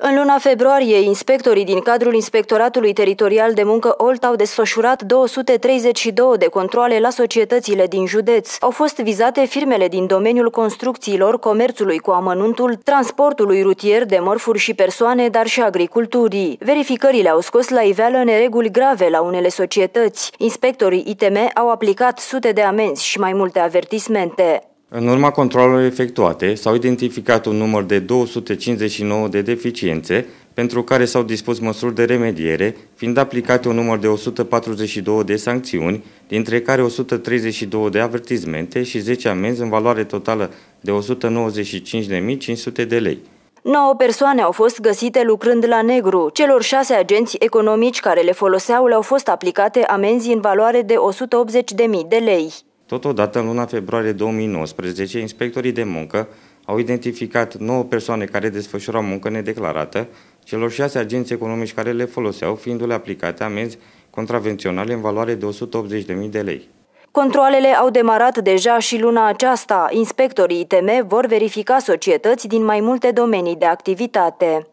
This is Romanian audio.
În luna februarie, inspectorii din cadrul Inspectoratului Teritorial de Muncă Olt au desfășurat 232 de controle la societățile din județ. Au fost vizate firmele din domeniul construcțiilor, comerțului cu amănuntul, transportului rutier de mărfuri și persoane, dar și agriculturii. Verificările au scos la iveală nereguli grave la unele societăți. Inspectorii ITM au aplicat sute de amenzi și mai multe avertismente. În urma controlului efectuate, s-au identificat un număr de 259 de deficiențe, pentru care s-au dispus măsuri de remediere, fiind aplicate un număr de 142 de sancțiuni, dintre care 132 de avertizmente și 10 amenzi în valoare totală de 195.500 de lei. 9 persoane au fost găsite lucrând la negru. Celor șase agenți economici care le foloseau le-au fost aplicate amenzi în valoare de 180.000 de lei. Totodată, în luna februarie 2019, inspectorii de muncă au identificat 9 persoane care desfășurau muncă nedeclarată, celor 6 agenți economici care le foloseau, fiindu-le aplicate amenzi contravenționale în valoare de 180.000 de lei. Controlele au demarat deja și luna aceasta. Inspectorii ITM vor verifica societăți din mai multe domenii de activitate.